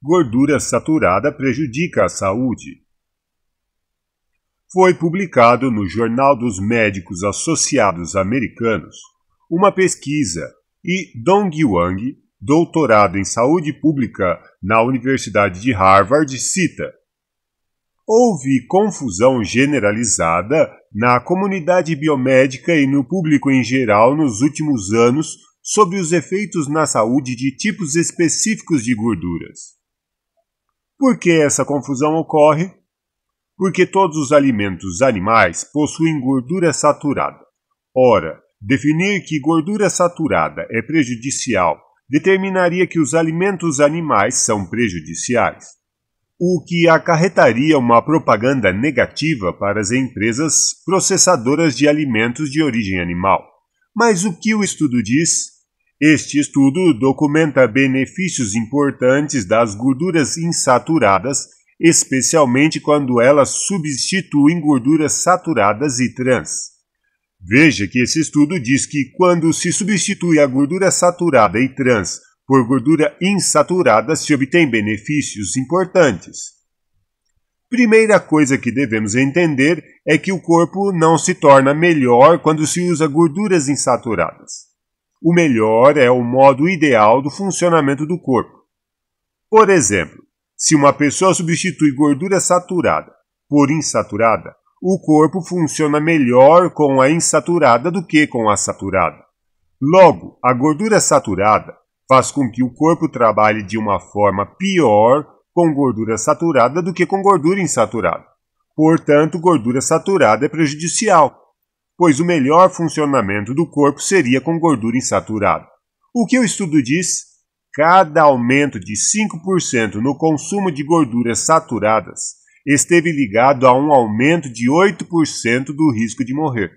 Gordura saturada prejudica a saúde. Foi publicado no Jornal dos Médicos Associados Americanos uma pesquisa e Dong Wang, doutorado em saúde pública na Universidade de Harvard, cita: Houve confusão generalizada na comunidade biomédica e no público em geral nos últimos anos sobre os efeitos na saúde de tipos específicos de gorduras. Por que essa confusão ocorre? Porque todos os alimentos animais possuem gordura saturada. Ora, definir que gordura saturada é prejudicial determinaria que os alimentos animais são prejudiciais, o que acarretaria uma propaganda negativa para as empresas processadoras de alimentos de origem animal. Mas o que o estudo diz? Este estudo documenta benefícios importantes das gorduras insaturadas, especialmente quando elas substituem gorduras saturadas e trans. Veja que esse estudo diz que quando se substitui a gordura saturada e trans por gordura insaturada, se obtém benefícios importantes. Primeira coisa que devemos entender é que o corpo não se torna melhor quando se usa gorduras insaturadas o melhor é o modo ideal do funcionamento do corpo. Por exemplo, se uma pessoa substitui gordura saturada por insaturada, o corpo funciona melhor com a insaturada do que com a saturada. Logo, a gordura saturada faz com que o corpo trabalhe de uma forma pior com gordura saturada do que com gordura insaturada. Portanto, gordura saturada é prejudicial, pois o melhor funcionamento do corpo seria com gordura insaturada. O que o estudo diz? Cada aumento de 5% no consumo de gorduras saturadas esteve ligado a um aumento de 8% do risco de morrer.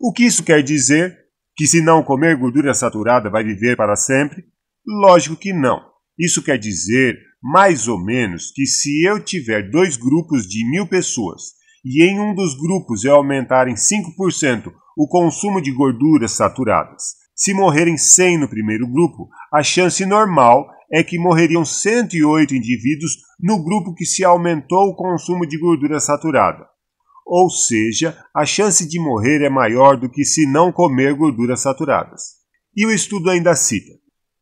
O que isso quer dizer? Que se não comer gordura saturada vai viver para sempre? Lógico que não. Isso quer dizer, mais ou menos, que se eu tiver dois grupos de mil pessoas, e em um dos grupos é aumentar em 5% o consumo de gorduras saturadas. Se morrerem 100 no primeiro grupo, a chance normal é que morreriam 108 indivíduos no grupo que se aumentou o consumo de gordura saturada. Ou seja, a chance de morrer é maior do que se não comer gorduras saturadas. E o estudo ainda cita: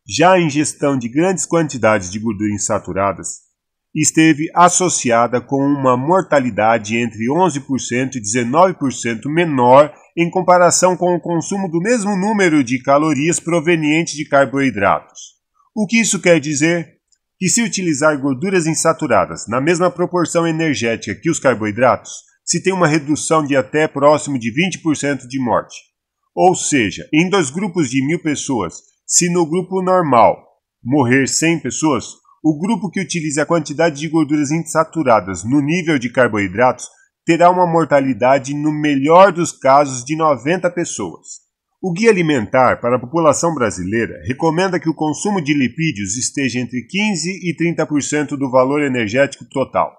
já a ingestão de grandes quantidades de gorduras insaturadas esteve associada com uma mortalidade entre 11% e 19% menor em comparação com o consumo do mesmo número de calorias provenientes de carboidratos. O que isso quer dizer? Que se utilizar gorduras insaturadas na mesma proporção energética que os carboidratos, se tem uma redução de até próximo de 20% de morte. Ou seja, em dois grupos de mil pessoas, se no grupo normal morrer 100 pessoas, o grupo que utiliza a quantidade de gorduras insaturadas no nível de carboidratos terá uma mortalidade, no melhor dos casos, de 90 pessoas. O Guia Alimentar para a População Brasileira recomenda que o consumo de lipídios esteja entre 15% e 30% do valor energético total.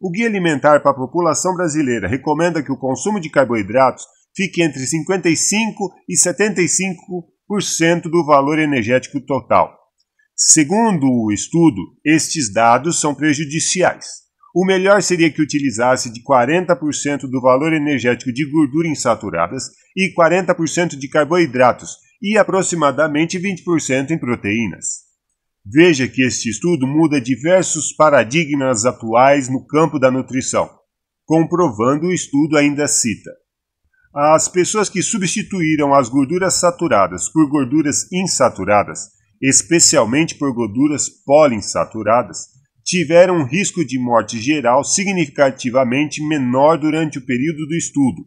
O Guia Alimentar para a População Brasileira recomenda que o consumo de carboidratos fique entre 55% e 75% do valor energético total. Segundo o estudo, estes dados são prejudiciais. O melhor seria que utilizasse de 40% do valor energético de gordura insaturadas e 40% de carboidratos e aproximadamente 20% em proteínas. Veja que este estudo muda diversos paradigmas atuais no campo da nutrição. Comprovando o estudo ainda cita: as pessoas que substituíram as gorduras saturadas por gorduras insaturadas especialmente por gorduras poliinsaturadas, tiveram um risco de morte geral significativamente menor durante o período do estudo,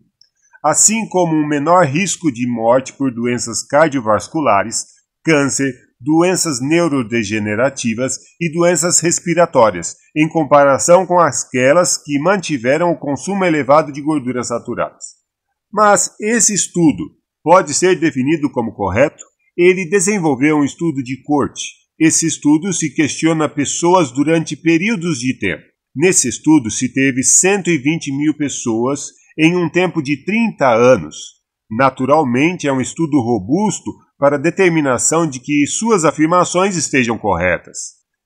assim como um menor risco de morte por doenças cardiovasculares, câncer, doenças neurodegenerativas e doenças respiratórias, em comparação com aquelas que mantiveram o consumo elevado de gorduras saturadas. Mas esse estudo pode ser definido como correto? ele desenvolveu um estudo de corte. Esse estudo se questiona pessoas durante períodos de tempo. Nesse estudo se teve 120 mil pessoas em um tempo de 30 anos. Naturalmente, é um estudo robusto para determinação de que suas afirmações estejam corretas.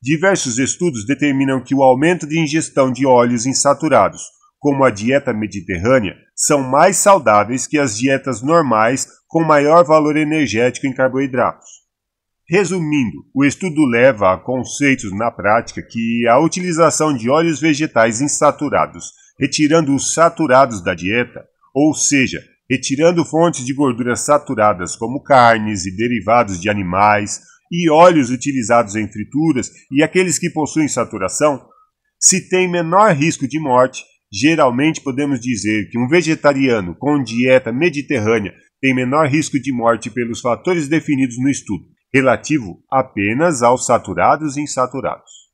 Diversos estudos determinam que o aumento de ingestão de óleos insaturados, como a dieta mediterrânea, são mais saudáveis que as dietas normais com maior valor energético em carboidratos. Resumindo, o estudo leva a conceitos na prática que a utilização de óleos vegetais insaturados, retirando os saturados da dieta, ou seja, retirando fontes de gorduras saturadas como carnes e derivados de animais, e óleos utilizados em frituras e aqueles que possuem saturação, se tem menor risco de morte Geralmente podemos dizer que um vegetariano com dieta mediterrânea tem menor risco de morte pelos fatores definidos no estudo, relativo apenas aos saturados e insaturados.